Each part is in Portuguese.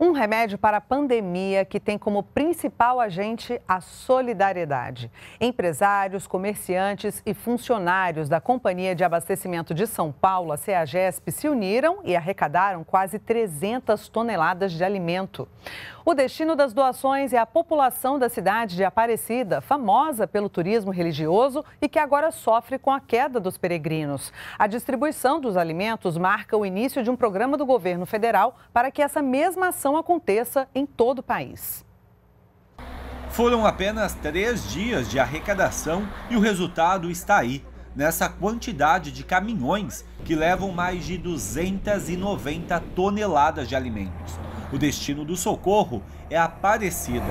Um remédio para a pandemia que tem como principal agente a solidariedade. Empresários, comerciantes e funcionários da Companhia de Abastecimento de São Paulo, a CEAGESP, se uniram e arrecadaram quase 300 toneladas de alimento. O destino das doações é a população da cidade de Aparecida, famosa pelo turismo religioso e que agora sofre com a queda dos peregrinos. A distribuição dos alimentos marca o início de um programa do governo federal para que essa mesma ação aconteça em todo o país. Foram apenas três dias de arrecadação e o resultado está aí nessa quantidade de caminhões que levam mais de 290 toneladas de alimentos. O destino do socorro é Aparecida.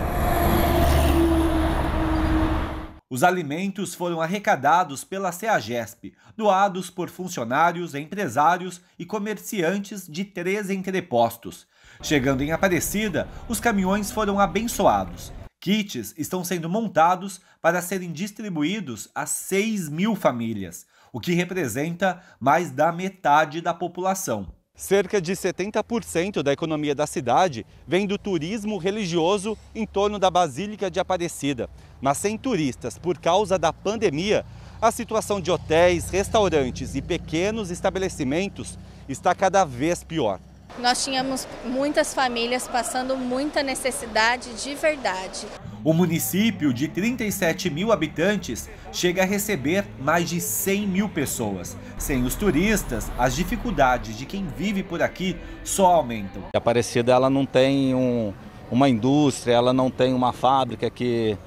Os alimentos foram arrecadados pela CEAGESP, doados por funcionários, empresários e comerciantes de três entrepostos. Chegando em Aparecida, os caminhões foram abençoados. Kits estão sendo montados para serem distribuídos a 6 mil famílias, o que representa mais da metade da população. Cerca de 70% da economia da cidade vem do turismo religioso em torno da Basílica de Aparecida. Mas sem turistas por causa da pandemia, a situação de hotéis, restaurantes e pequenos estabelecimentos está cada vez pior. Nós tínhamos muitas famílias passando muita necessidade de verdade. O município de 37 mil habitantes chega a receber mais de 100 mil pessoas. Sem os turistas, as dificuldades de quem vive por aqui só aumentam. A Aparecida ela não tem um, uma indústria, ela não tem uma fábrica que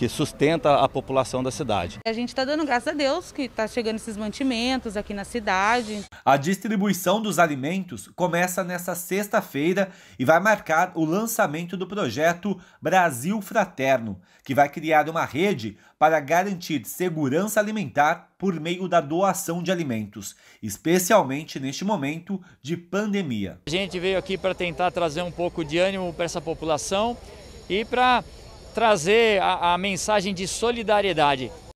que sustenta a população da cidade. A gente está dando graças a Deus que está chegando esses mantimentos aqui na cidade. A distribuição dos alimentos começa nesta sexta-feira e vai marcar o lançamento do projeto Brasil Fraterno, que vai criar uma rede para garantir segurança alimentar por meio da doação de alimentos, especialmente neste momento de pandemia. A gente veio aqui para tentar trazer um pouco de ânimo para essa população e para trazer a, a mensagem de solidariedade